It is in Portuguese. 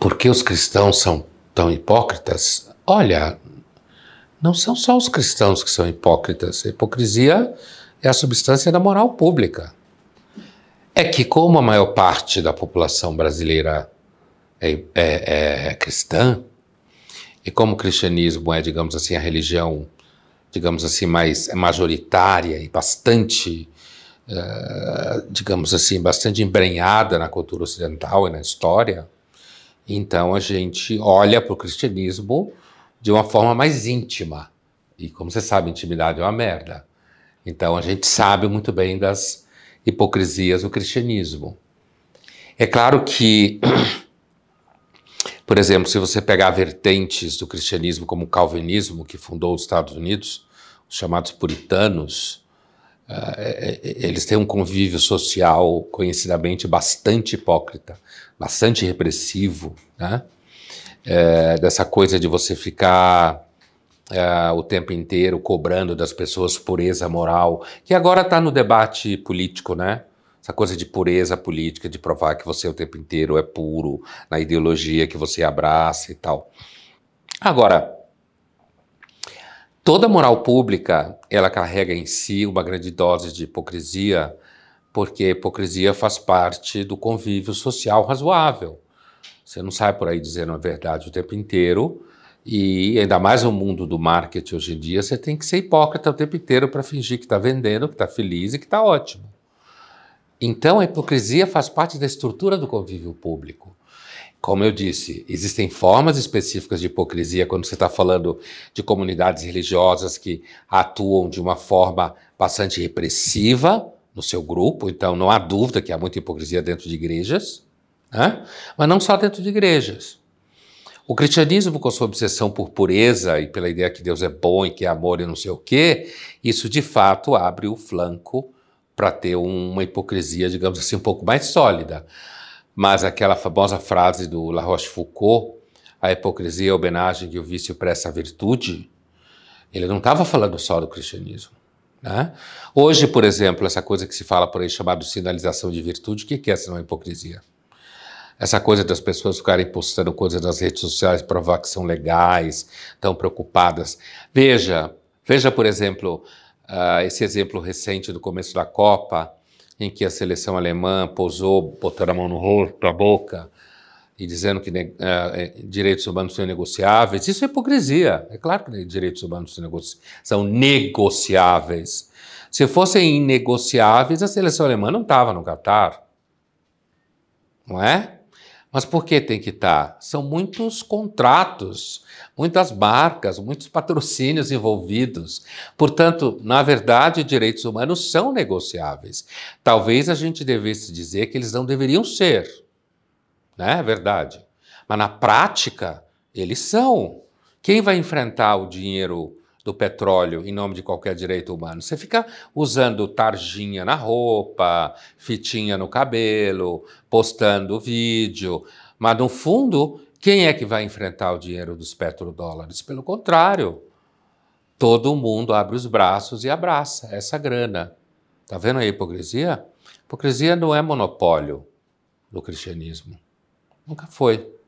por que os cristãos são tão hipócritas? Olha, não são só os cristãos que são hipócritas. A hipocrisia é a substância da moral pública. É que, como a maior parte da população brasileira é, é, é cristã, e como o cristianismo é, digamos assim, a religião, digamos assim, mais é majoritária e bastante, uh, digamos assim, bastante embrenhada na cultura ocidental e na história, então a gente olha para o cristianismo de uma forma mais íntima. E como você sabe, intimidade é uma merda. Então a gente sabe muito bem das hipocrisias do cristianismo. É claro que, por exemplo, se você pegar vertentes do cristianismo como o calvinismo, que fundou os Estados Unidos, os chamados puritanos, ah, é, é, é, eles têm um convívio social conhecidamente bastante hipócrita, bastante repressivo, né? É, dessa coisa de você ficar é, o tempo inteiro cobrando das pessoas pureza moral, que agora está no debate político, né? Essa coisa de pureza política, de provar que você o tempo inteiro é puro, na ideologia que você abraça e tal. Agora, Toda moral pública, ela carrega em si uma grande dose de hipocrisia, porque a hipocrisia faz parte do convívio social razoável. Você não sai por aí dizendo a verdade o tempo inteiro, e ainda mais no mundo do marketing hoje em dia, você tem que ser hipócrita o tempo inteiro para fingir que está vendendo, que está feliz e que está ótimo. Então a hipocrisia faz parte da estrutura do convívio público. Como eu disse, existem formas específicas de hipocrisia quando você está falando de comunidades religiosas que atuam de uma forma bastante repressiva no seu grupo, então não há dúvida que há muita hipocrisia dentro de igrejas, né? mas não só dentro de igrejas. O cristianismo, com sua obsessão por pureza e pela ideia que Deus é bom e que é amor e não sei o quê, isso de fato abre o flanco para ter uma hipocrisia, digamos assim, um pouco mais sólida. Mas aquela famosa frase do La Rochefoucauld, a hipocrisia é a homenagem que o vício presta à virtude, ele não estava falando só do cristianismo. Né? Hoje, por exemplo, essa coisa que se fala por aí chamada sinalização de virtude, o que é senão hipocrisia? Essa coisa das pessoas ficarem postando coisas nas redes sociais, provar que são legais, tão preocupadas. Veja, veja, por exemplo, uh, esse exemplo recente do começo da Copa, em que a seleção alemã pousou, botando a mão no rosto, a boca, e dizendo que uh, direitos humanos são negociáveis. Isso é hipocrisia. É claro que direitos humanos são, negoci são negociáveis. Se fossem inegociáveis, a seleção alemã não estava no Catar. Não é? Mas por que tem que estar? Tá? São muitos contratos, muitas marcas, muitos patrocínios envolvidos. Portanto, na verdade, direitos humanos são negociáveis. Talvez a gente devesse dizer que eles não deveriam ser, né? É verdade. Mas na prática, eles são. Quem vai enfrentar o dinheiro do petróleo em nome de qualquer direito humano. Você fica usando tarjinha na roupa, fitinha no cabelo, postando vídeo, mas no fundo, quem é que vai enfrentar o dinheiro dos petrodólares? Pelo contrário, todo mundo abre os braços e abraça essa grana. Tá vendo a hipocrisia? Hipocrisia não é monopólio do cristianismo. Nunca foi.